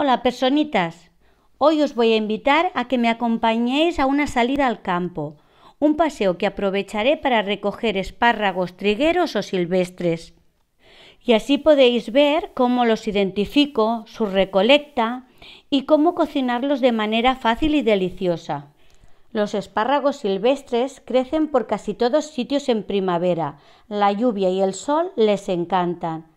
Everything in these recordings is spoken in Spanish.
Hola, personitas. Hoy os voy a invitar a que me acompañéis a una salida al campo, un paseo que aprovecharé para recoger espárragos trigueros o silvestres. Y así podéis ver cómo los identifico, su recolecta y cómo cocinarlos de manera fácil y deliciosa. Los espárragos silvestres crecen por casi todos sitios en primavera. La lluvia y el sol les encantan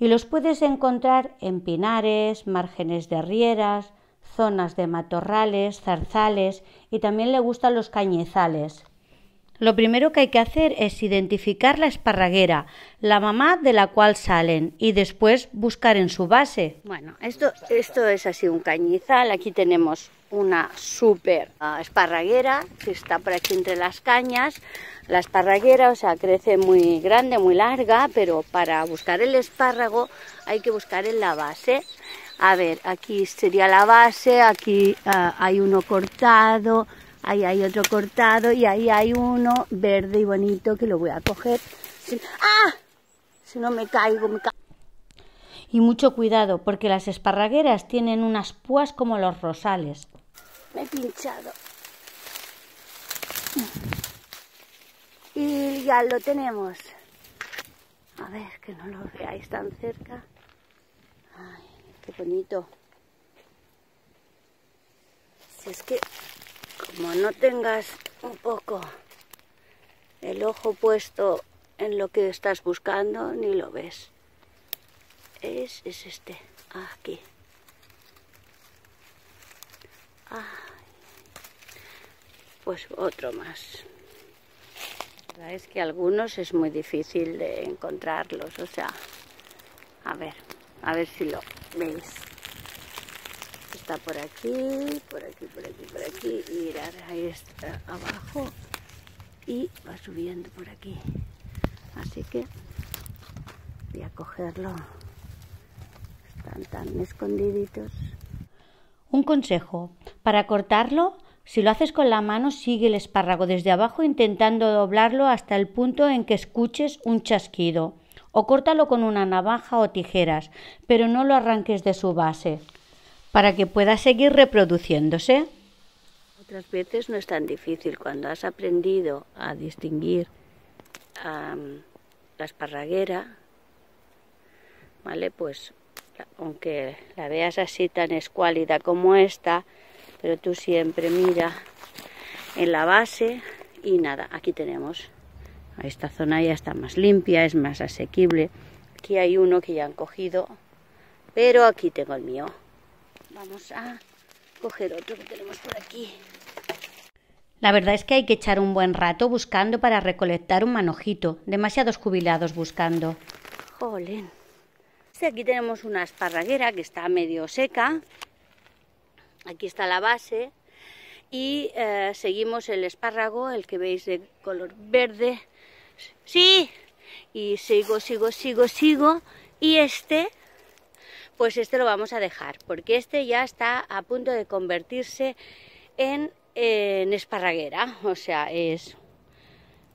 y los puedes encontrar en pinares, márgenes de rieras, zonas de matorrales, zarzales y también le gustan los cañizales. Lo primero que hay que hacer es identificar la esparraguera, la mamá de la cual salen, y después buscar en su base. Bueno, esto, esto es así un cañizal. Aquí tenemos una super ah, esparraguera que está por aquí entre las cañas. La esparraguera, o sea, crece muy grande, muy larga, pero para buscar el espárrago hay que buscar en la base. A ver, aquí sería la base, aquí ah, hay uno cortado, Ahí hay otro cortado y ahí hay uno verde y bonito que lo voy a coger. ¡Ah! Si no me caigo, me caigo. Y mucho cuidado, porque las esparragueras tienen unas púas como los rosales. Me he pinchado. Y ya lo tenemos. A ver, que no lo veáis tan cerca. Ay, qué bonito. Si es que como no tengas un poco el ojo puesto en lo que estás buscando, ni lo ves. Es, es este, aquí. Pues otro más. Es que algunos es muy difícil de encontrarlos, o sea, a ver, a ver si lo veis por aquí, por aquí, por aquí, por aquí. mirar ahí está abajo y va subiendo por aquí. Así que voy a cogerlo. Están tan escondiditos. Un consejo, para cortarlo, si lo haces con la mano, sigue el espárrago desde abajo intentando doblarlo hasta el punto en que escuches un chasquido. O córtalo con una navaja o tijeras, pero no lo arranques de su base para que pueda seguir reproduciéndose? Otras veces no es tan difícil cuando has aprendido a distinguir la esparraguera, ¿vale? Pues aunque la veas así tan escuálida como esta, pero tú siempre mira en la base y nada, aquí tenemos. Esta zona ya está más limpia, es más asequible. Aquí hay uno que ya han cogido, pero aquí tengo el mío. Vamos a coger otro que tenemos por aquí. La verdad es que hay que echar un buen rato buscando para recolectar un manojito. Demasiados jubilados buscando. Jolín. Aquí tenemos una esparraguera que está medio seca. Aquí está la base. Y eh, seguimos el espárrago, el que veis de color verde. ¡Sí! Y sigo, sigo, sigo, sigo. Y este pues este lo vamos a dejar, porque este ya está a punto de convertirse en, esparraguera, o sea, es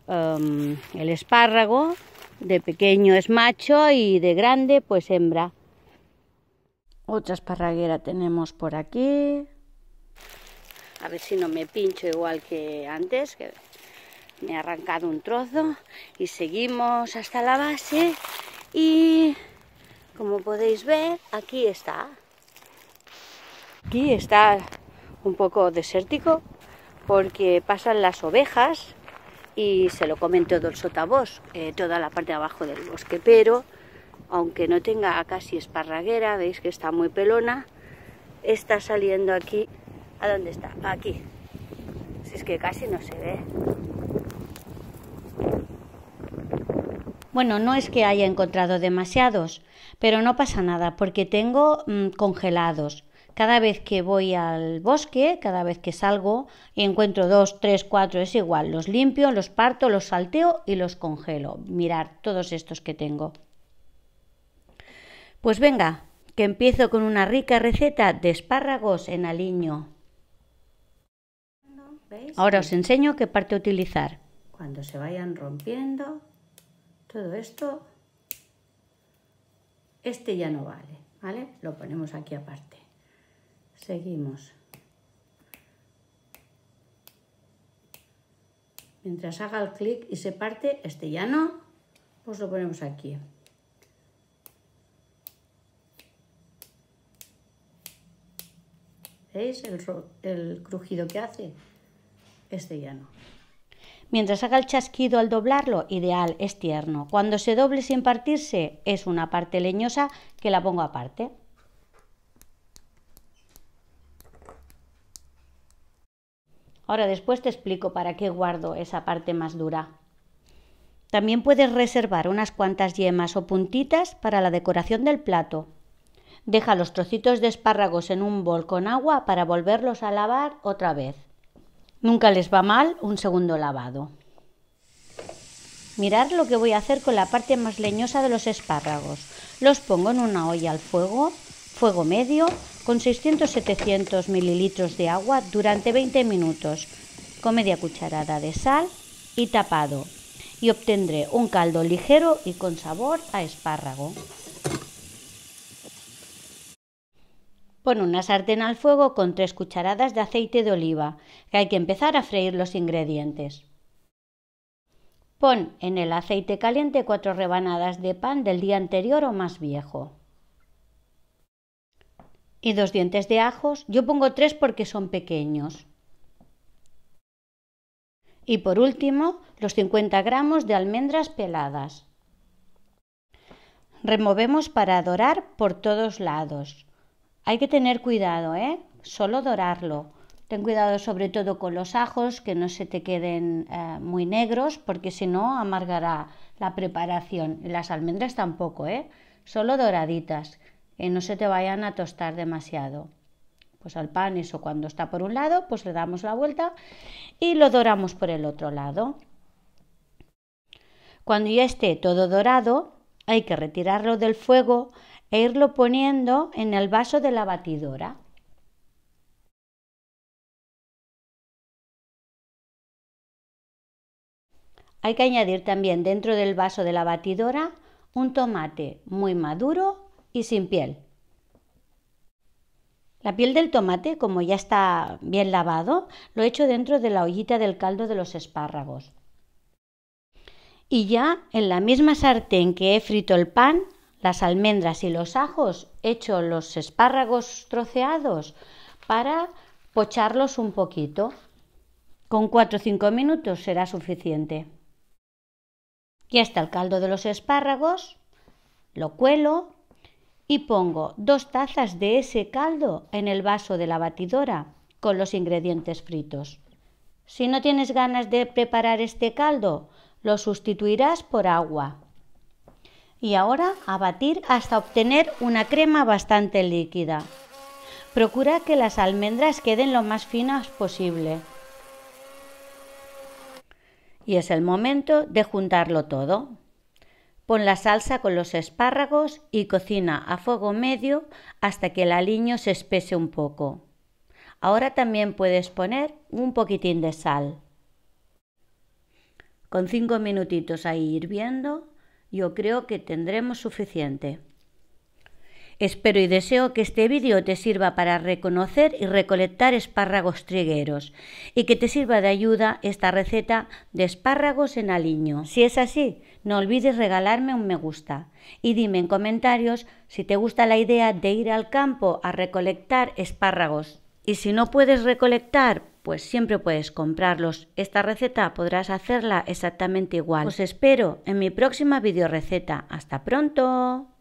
um, el espárrago, de pequeño es macho y de grande pues hembra. Otra esparraguera tenemos por aquí. A ver si no me pincho igual que antes, que me ha arrancado un trozo. Y seguimos hasta la base y como podéis ver, aquí está. Aquí está un poco desértico porque pasan las ovejas y se lo comen todo el sotavos, eh, toda la parte de abajo del bosque. Pero, aunque no tenga casi esparraguera, veis que está muy pelona, está saliendo aquí. ¿A dónde está? Aquí. Si es que casi no se ve. Bueno, no es que haya encontrado demasiados, pero no pasa nada porque tengo mm, congelados. Cada vez que voy al bosque, cada vez que salgo y encuentro dos, tres, cuatro, es igual. Los limpio, los parto, los salteo y los congelo. Mirar todos estos que tengo. Pues venga, que empiezo con una rica receta de espárragos en aliño. Ahora os enseño qué parte utilizar. Cuando se vayan rompiendo, todo esto, este ya no vale, ¿vale? Lo ponemos aquí aparte. Seguimos. Mientras haga el clic y se parte, este ya no, pues lo ponemos aquí. ¿Veis el, el, crujido que hace? Este ya no. Mientras haga el chasquido al doblarlo, ideal, es tierno. Cuando se doble sin partirse, es una parte leñosa que la pongo aparte. Ahora después te explico para qué guardo esa parte más dura. También puedes reservar unas cuantas yemas o puntitas para la decoración del plato. Deja los trocitos de espárragos en un bol con agua para volverlos a lavar otra vez. Nunca les va mal un segundo lavado. Mirad lo que voy a hacer con la parte más leñosa de los espárragos. Los pongo en una olla al fuego, fuego medio, con 600-700 mililitros de agua durante 20 minutos, con media cucharada de sal y tapado, y obtendré un caldo ligero y con sabor a espárrago. Pon una sartén al fuego con tres cucharadas de aceite de oliva, que hay que empezar a freír los ingredientes. Pon en el aceite caliente cuatro rebanadas de pan del día anterior o más viejo. Y dos dientes de ajos, yo pongo tres porque son pequeños. Y por último, los 50 gramos de almendras peladas. Removemos para dorar por todos lados. Hay que tener cuidado, ¿eh? Solo dorarlo. Ten cuidado sobre todo con los ajos, que no se te queden eh, muy negros, porque si no amargará la preparación. Las almendras tampoco, ¿eh? Solo doraditas, que no se te vayan a tostar demasiado. Pues al pan eso cuando está por un lado, pues le damos la vuelta y lo doramos por el otro lado. Cuando ya esté todo dorado, hay que retirarlo del fuego e irlo poniendo en el vaso de la batidora. Hay que añadir también dentro del vaso de la batidora un tomate muy maduro y sin piel. La piel del tomate, como ya está bien lavado, lo echo dentro de la ollita del caldo de los espárragos. Y ya en la misma sartén que he frito el pan, las almendras y los ajos, hecho los espárragos troceados para pocharlos un poquito. Con 4 o 5 minutos será suficiente. Ya está el caldo de los espárragos, lo cuelo y pongo dos tazas de ese caldo en el vaso de la batidora con los ingredientes fritos. Si no tienes ganas de preparar este caldo, lo sustituirás por agua y ahora a batir hasta obtener una crema bastante líquida. Procura que las almendras queden lo más finas posible. Y es el momento de juntarlo todo. Pon la salsa con los espárragos y cocina a fuego medio hasta que el aliño se espese un poco. Ahora también puedes poner un poquitín de sal. Con 5 minutitos ahí hirviendo, yo creo que tendremos suficiente. Espero y deseo que este vídeo te sirva para reconocer y recolectar espárragos trigueros y que te sirva de ayuda esta receta de espárragos en aliño. Si es así, no olvides regalarme un me gusta y dime en comentarios si te gusta la idea de ir al campo a recolectar espárragos. Y si no puedes recolectar, pues siempre puedes comprarlos. Esta receta podrás hacerla exactamente igual. Pues Os espero en mi próxima videoreceta. ¡Hasta pronto!